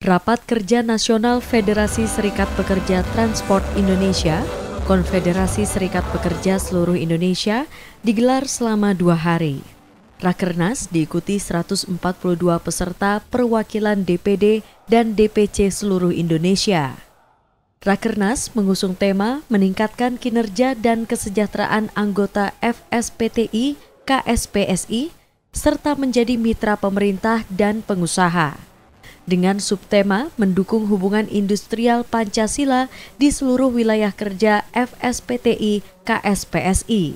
Rapat Kerja Nasional Federasi Serikat Pekerja Transport Indonesia, Konfederasi Serikat Pekerja Seluruh Indonesia digelar selama dua hari. Rakernas diikuti 142 peserta perwakilan DPD dan DPC seluruh Indonesia. Rakernas mengusung tema meningkatkan kinerja dan kesejahteraan anggota FSPTI, KSPSI, serta menjadi mitra pemerintah dan pengusaha dengan subtema mendukung hubungan industrial Pancasila di seluruh wilayah kerja FSPTI KSPSI.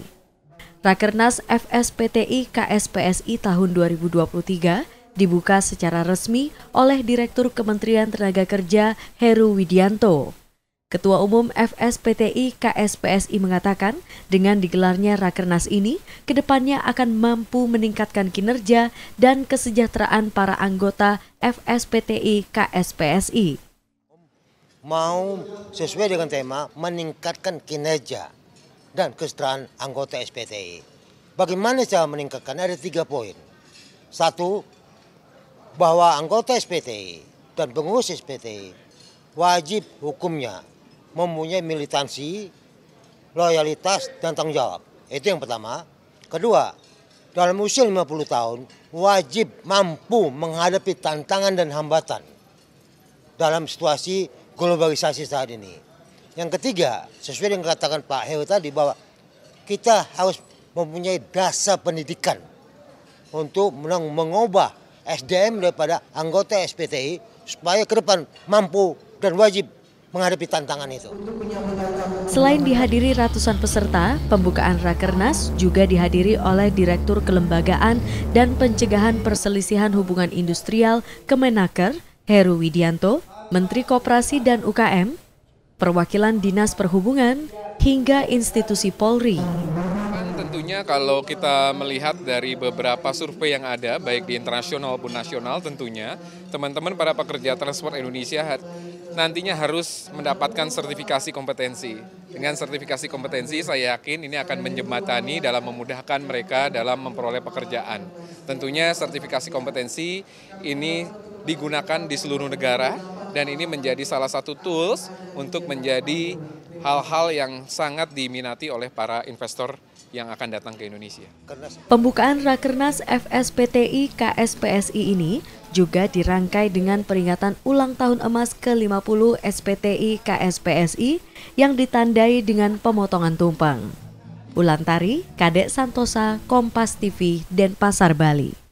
Rakernas FSPTI KSPSI tahun 2023 dibuka secara resmi oleh Direktur Kementerian Tenaga Kerja Heru Widianto. Ketua Umum FSPTI KSPSI mengatakan, dengan digelarnya Rakernas ini, kedepannya akan mampu meningkatkan kinerja dan kesejahteraan para anggota FSPTI KSPSI. Mau sesuai dengan tema meningkatkan kinerja dan kesejahteraan anggota SPTI. Bagaimana cara meningkatkan? Ada tiga poin. Satu, bahwa anggota SPTI dan pengurus SPTI wajib hukumnya mempunyai militansi, loyalitas, dan tanggung jawab. Itu yang pertama. Kedua, dalam usia 50 tahun wajib mampu menghadapi tantangan dan hambatan dalam situasi globalisasi saat ini. Yang ketiga, sesuai dengan katakan Pak Heo tadi bahwa kita harus mempunyai dasar pendidikan untuk mengubah SDM daripada anggota SPTI supaya ke depan mampu dan wajib menghadapi tantangan itu. Selain dihadiri ratusan peserta, pembukaan Rakernas juga dihadiri oleh Direktur Kelembagaan dan Pencegahan Perselisihan Hubungan Industrial Kemenaker, Heru Widianto, Menteri Koperasi dan UKM, perwakilan Dinas Perhubungan, hingga institusi Polri tentunya kalau kita melihat dari beberapa survei yang ada, baik di internasional maupun nasional tentunya, teman-teman para pekerja transport Indonesia nantinya harus mendapatkan sertifikasi kompetensi. Dengan sertifikasi kompetensi, saya yakin ini akan menjembatani dalam memudahkan mereka dalam memperoleh pekerjaan. Tentunya sertifikasi kompetensi ini digunakan di seluruh negara, dan ini menjadi salah satu tools untuk menjadi hal-hal yang sangat diminati oleh para investor yang akan datang ke Indonesia. Pembukaan Rakernas FSPTI KSPSI ini juga dirangkai dengan peringatan ulang tahun emas ke-50 SPTI KSPSI yang ditandai dengan pemotongan tumpeng. Ulantari, Kadek Santosa, Kompas TV, Denpasar, Bali.